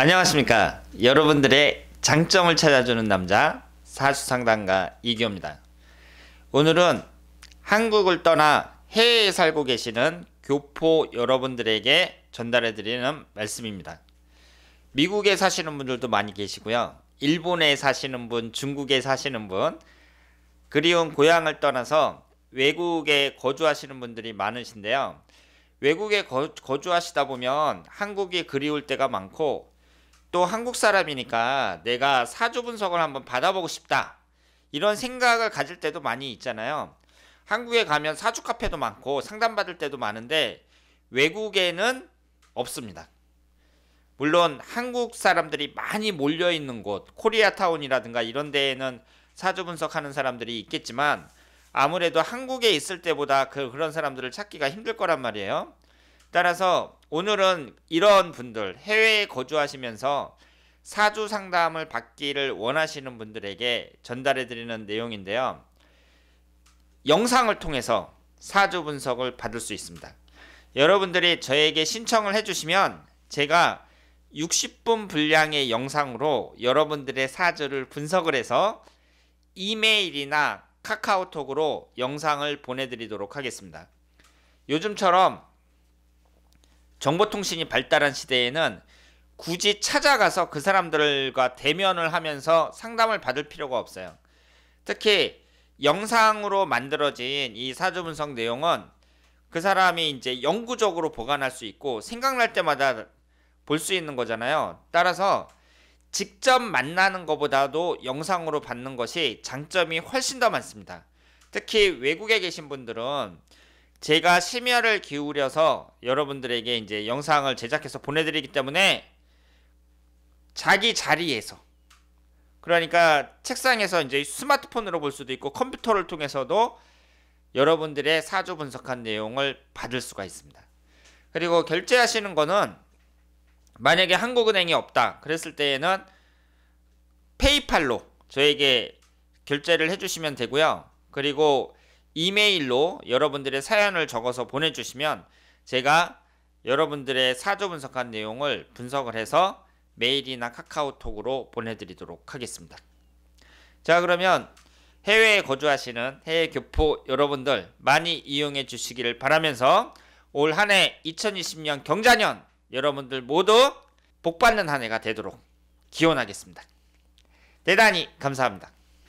안녕하십니까. 여러분들의 장점을 찾아주는 남자 사수상담가 이규입니다. 오늘은 한국을 떠나 해외에 살고 계시는 교포 여러분들에게 전달해 드리는 말씀입니다. 미국에 사시는 분들도 많이 계시고요. 일본에 사시는 분, 중국에 사시는 분, 그리운 고향을 떠나서 외국에 거주하시는 분들이 많으신데요. 외국에 거, 거주하시다 보면 한국이 그리울 때가 많고 또 한국 사람이니까 내가 사주 분석을 한번 받아보고 싶다. 이런 생각을 가질 때도 많이 있잖아요. 한국에 가면 사주 카페도 많고 상담받을 때도 많은데 외국에는 없습니다. 물론 한국 사람들이 많이 몰려 있는 곳, 코리아타운이라든가 이런 데에는 사주 분석하는 사람들이 있겠지만 아무래도 한국에 있을 때보다 그, 그런 사람들을 찾기가 힘들 거란 말이에요. 따라서 오늘은 이런 분들 해외에 거주하시면서 사주 상담을 받기를 원하시는 분들에게 전달해 드리는 내용인데요. 영상을 통해서 사주 분석을 받을 수 있습니다. 여러분들이 저에게 신청을 해주시면 제가 60분 분량의 영상으로 여러분들의 사주를 분석을 해서 이메일이나 카카오톡으로 영상을 보내드리도록 하겠습니다. 요즘처럼 정보통신이 발달한 시대에는 굳이 찾아가서 그 사람들과 대면을 하면서 상담을 받을 필요가 없어요. 특히 영상으로 만들어진 이 사주 분석 내용은 그 사람이 이제 영구적으로 보관할 수 있고 생각날 때마다 볼 수 있는 거잖아요. 따라서 직접 만나는 것보다도 영상으로 받는 것이 장점이 훨씬 더 많습니다. 특히 외국에 계신 분들은 제가 심혈을 기울여서 여러분들에게 이제 영상을 제작해서 보내드리기 때문에 자기 자리에서 그러니까 책상에서 이제 스마트폰으로 볼 수도 있고 컴퓨터를 통해서도 여러분들의 사주 분석한 내용을 받을 수가 있습니다. 그리고 결제하시는 거는 만약에 한국은행이 없다 그랬을 때에는 페이팔로 저에게 결제를 해주시면 되고요. 그리고 이메일로 여러분들의 사연을 적어서 보내주시면 제가 여러분들의 사주 분석한 내용을 분석을 해서 메일이나 카카오톡으로 보내드리도록 하겠습니다. 자 그러면 해외에 거주하시는 해외 교포 여러분들 많이 이용해 주시기를 바라면서 올 한 해 2020년 경자년 여러분들 모두 복받는 한 해가 되도록 기원하겠습니다. 대단히 감사합니다.